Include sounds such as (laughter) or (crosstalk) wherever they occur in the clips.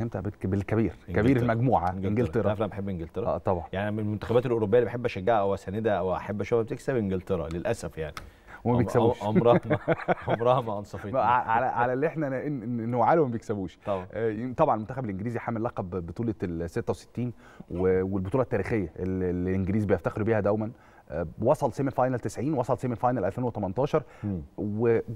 انت بالكبير كبير المجموعه انجلترا, إنجلترا. انا بحب انجلترا اه طبعا يعني من المنتخبات الاوروبيه اللي بحب اشجعها او اساندها او احب اشوفها بتكسب انجلترا للاسف يعني وما بيكسبوش عمرها ما (laughs) عمرها ما انصفت على على اللي احنا نوعاله ما بيكسبوش طبعا آه، طبعا المنتخب الانجليزي حامل لقب بطوله ال 66 والبطوله التاريخيه اللي الانجليز بيفتخروا بيها دوما وصل سيمي فاينل 90 وصل سيمي فاينل 2018 م.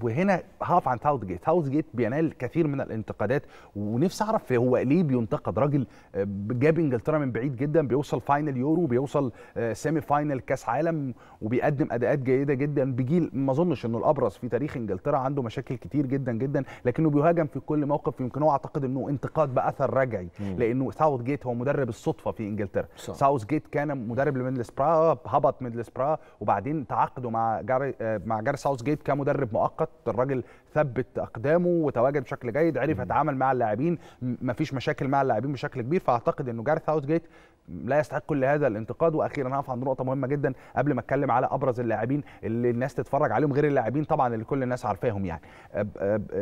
وهنا هاف عن ساوث جيت ساوث جيت بينال كثير من الانتقادات ونفسي اعرف هو ليه بينتقد راجل آه، جاب انجلترا من بعيد جدا بيوصل فاينل يورو بيوصل سيمي آه، فاينل كاس عالم وبيقدم اداءات جيده جدا بجيل ما اظنش انه الابرز في تاريخ انجلترا عنده مشاكل كتير جدا جدا لكنه بيهاجم في كل موقف يمكن هو اعتقد انه انتقاد باثر رجعي لانه ساوث جيت هو مدرب الصدفه في انجلترا ساوث جيت كان مدرب لمندلس براغ هبط من لسبرا وبعدين تعاقدوا مع جاري آه، مع جاري ساوث جيت كمدرب مؤقت الراجل ثبت اقدامه وتواجد بشكل جيد عرف يتعامل مع اللاعبين مفيش مشاكل مع اللاعبين بشكل كبير فاعتقد انه جاري ساوث جيت لا يستحق كل هذا الانتقاد واخيرا هقف عند نقطه مهمه جدا قبل ما اتكلم على ابرز اللاعبين اللي الناس تتفرج عليهم غير اللاعبين طبعا اللي كل الناس عارفاهم يعني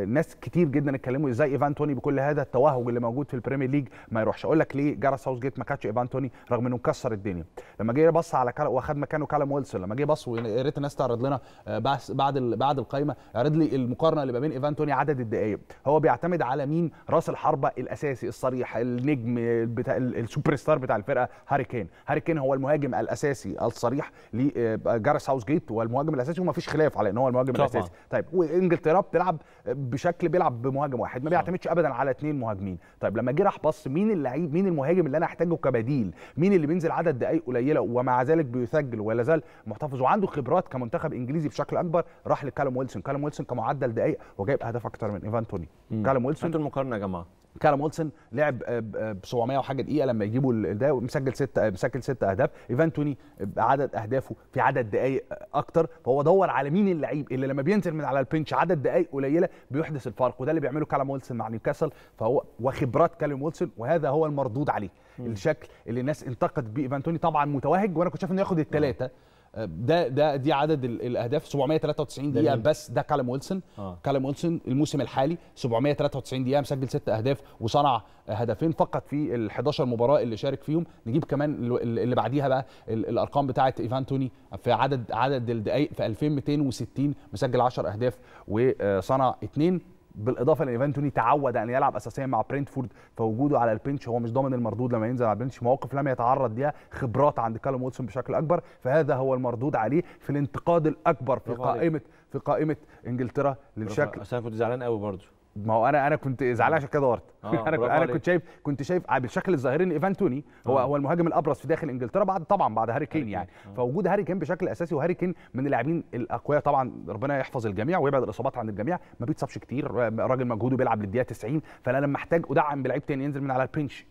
ناس كتير جدا اتكلموا ازاي ايفان توني بكل هذا التوهج اللي موجود في البريمير ليج ما يروحش اقول لك ليه جرى ساوث جيت ما كاتش ايفان توني رغم انه كسر الدنيا لما جه بص على كال... واخد مكانه كالم ويلسون لما جه بص ويا ريت الناس تعرض لنا آه، بعد بعد القايمه عرض لي المقارنه اللي ما بين ايفان توني عدد الدقائق هو بيعتمد على مين راس الحربه الاساسي الصريح النجم آه، بتاع السوبر ستار بتاع الفرقه هاري كين هاري كين هو المهاجم الاساسي الصريح لجارس آه، هاوس جيت والمهاجم الاساسي وما فيش خلاف على ان هو المهاجم طبعا. الاساسي طيب وانجلترا بتلعب بشكل بيلعب بمهاجم واحد ما بيعتمدش ابدا على اثنين مهاجمين طيب لما جه راح بص مين اللعيب مين المهاجم اللي انا احتاجه كبديل مين اللي بينزل عدد دقائق قليله ومع ذلك بيسجل ولا زال محتفظ وعنده خبرات كمنتخب انجليزي بشكل اكبر راح لكالوم ويلسون كالوم ويلسون كمعدل دقائق وجايب اهداف اكتر من ايفان توني كالوم ويلسون المقارنه يا جماعه كالم ويلسون لعب آه، ب 700 آه، وحاجه دقيقه لما يجيبوا ده آه، مسجل ست مسجل ست اهداف ايفان توني عدد اهدافه في عدد دقائق اكتر فهو دور على مين اللعيب اللي لما بينزل من على البنش عدد دقائق قليله بيحدث الفرق وده اللي بيعمله كالم ويلسون مع نيوكاسل فهو وخبرات كالم ويلسون وهذا هو المردود عليه الشكل اللي الناس انتقد بيه ايفان توني طبعا متوهج وانا كنت شايف انه ياخد الثلاثه ده ده دي عدد الاهداف 793 دقيقه بس ده كالم ويلسون آه. كالم ويلسون الموسم الحالي 793 دقيقه مسجل ست اهداف وصنع هدفين فقط في ال 11 مباراه اللي شارك فيهم نجيب كمان اللي بعديها بقى الارقام بتاعه ايفان توني في عدد عدد الدقائق في 2260 مسجل 10 اهداف وصنع اثنين بالاضافه ان ايفان تعود ان يلعب اساسيا مع برينتفورد فوجوده على البنش هو مش ضامن المردود لما ينزل على البنش مواقف لم يتعرض ليها خبرات عند كالوم واتسون بشكل اكبر فهذا هو المردود عليه في الانتقاد الاكبر في قائمه في قائمه انجلترا للشكل بس انا كنت زعلان قوي برضه ما هو انا انا كنت زعلان آه. عشان كده دورت آه (laughs) انا انا كنت شايف كنت شايف بالشكل الظاهري ان ايفان توني هو آه. هو المهاجم الابرز في داخل انجلترا بعد طبعا بعد هاري كين يعني آه. فوجود هاري كين بشكل اساسي وهاري كين من اللاعبين الاقوياء طبعا ربنا يحفظ الجميع ويبعد الاصابات عن الجميع ما بيتصابش كتير راجل مجهوده بيلعب للدقيقه 90 فانا لما احتاج ادعم بلعيب تاني ينزل من على البنش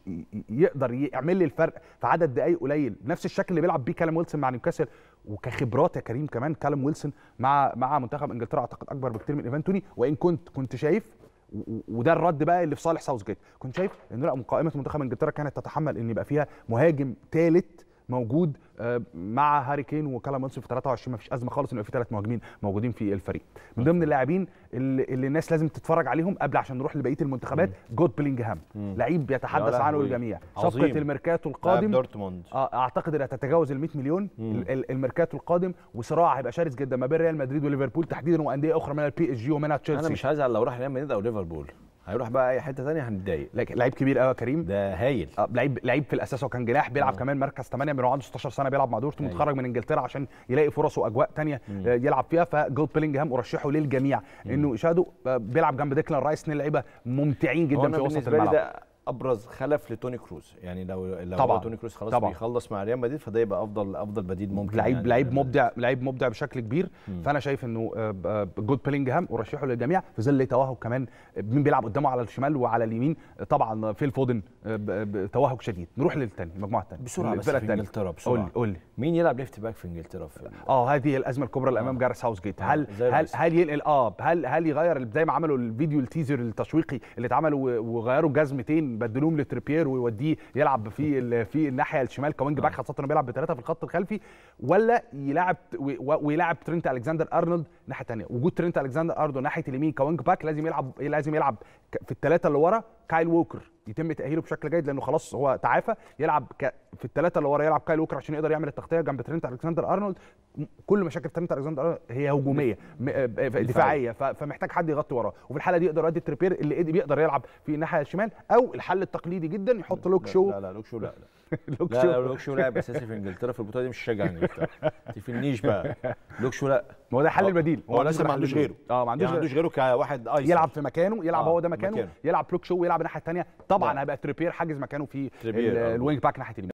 يقدر يعمل لي الفرق في عدد دقائق قليل نفس الشكل اللي بيلعب بيه كلام ويلسون مع نيوكاسل وكخبرات يا كريم كمان كالم ويلسون مع مع منتخب انجلترا اعتقد اكبر بكتير من ايفان توني وان كنت كنت شايف وده الرد بقى اللي في صالح ساوث جيت كنت شايف ان لا قائمه منتخب انجلترا كانت تتحمل ان يبقى فيها مهاجم ثالث موجود آه، مع هاري كين وكالام ويلسون في 23 ما فيش ازمه خالص ان يبقى في ثلاث مهاجمين موجودين في الفريق من ضمن اللاعبين اللي, اللي الناس لازم تتفرج عليهم قبل عشان نروح لبقيه المنتخبات جود بلينجهام لعيب بيتحدث عنه الجميع صفقه الميركاتو القادم دورتموند آه، اعتقد انها تتجاوز ال 100 مليون الميركاتو القادم وصراع هيبقى شرس جدا ما بين ريال مدريد وليفربول تحديدا وانديه اخرى منها البي اس جي ومنها تشيلسي انا مش هزعل لو راح ريال مدريد او ليفربول هيروح بقى اي حته ثانيه هنتضايق لكن لعيب كبير قوي يا كريم ده هايل أه لعيب لعيب في الاساس هو كان جناح بيلعب أوه. كمان مركز 8 من عنده 16 سنه بيلعب مع دورتموند متخرج أيوه. من انجلترا عشان يلاقي فرص واجواء ثانيه آه، يلعب فيها فجود بيلينجهام ارشحه للجميع مم. انه شادو آه، بيلعب جنب ديكلان رايس اثنين لعيبه ممتعين جدا في وسط الملعب ده ابرز خلف لتوني كروز يعني لو لو طبعا. توني كروز خلاص طبعا. بيخلص مع ريال مدريد فده يبقى افضل افضل بديل ممكن لعيب يعني لعيب مبدع لعيب مبدع بشكل كبير مم. فانا شايف انه آه، جود بيلينجهام ارشحه للجميع في ظل توهج كمان مين بيلعب قدامه على الشمال وعلى اليمين طبعا فيل فودن آه، توهج شديد نروح للتاني المجموعه الثانيه بسرعه بس في انجلترا بسرعه قول قول مين يلعب ليفت باك في انجلترا في اه هذه الازمه الكبرى اللي امام آه. جارس هاوس جيت آه، هل هل هل ينقل اه هل هل يغير زي ما عملوا الفيديو التيزر التشويقي اللي اتعمل وغيروا جزمتين بدلوهم لتريبير ويوديه يلعب في في الناحيه الشمال كوينج باك خاصه انه بيلعب بثلاثه في الخط الخلفي ولا يلعب ويلعب ترينت الكسندر ارنولد ناحيه الثانيه وجود ترينت الكسندر اردو ناحيه اليمين كوينج باك لازم يلعب لازم يلعب في الثلاثه اللي ورا كايل ووكر يتم تاهيله بشكل جيد لانه خلاص هو تعافى يلعب ك... في الثلاثه اللي ورا يلعب كايل ووكر عشان يقدر يعمل التغطيه جنب ترينت الكسندر ارنولد كل مشاكل ترينت الكسندر ارنولد هي هجوميه دفاعيه ف... فمحتاج حد يغطي وراه وفي الحاله دي يقدر يؤدي تريبير اللي بيقدر يلعب في الناحيه الشمال او الحل التقليدي جدا يحط لوك شو لا لا لوك شو لا, لا. (laughs) لوك لا لا لوك شو لاعب اساسي في انجلترا في البطوله دي مش شجع انجلترا في النيش بقى لوك شو لا ما هو ده الحل البديل هو لسه ما عندوش غيره اه ما عندوش يعني غيره كواحد ايس يلعب في مكانه يلعب آه هو ده مكانه, مكانه. يلعب لوك شو ويلعب الناحيه الثانيه طبعا هيبقى تريبير حاجز مكانه في اه. الوينج باك ناحيه اليمين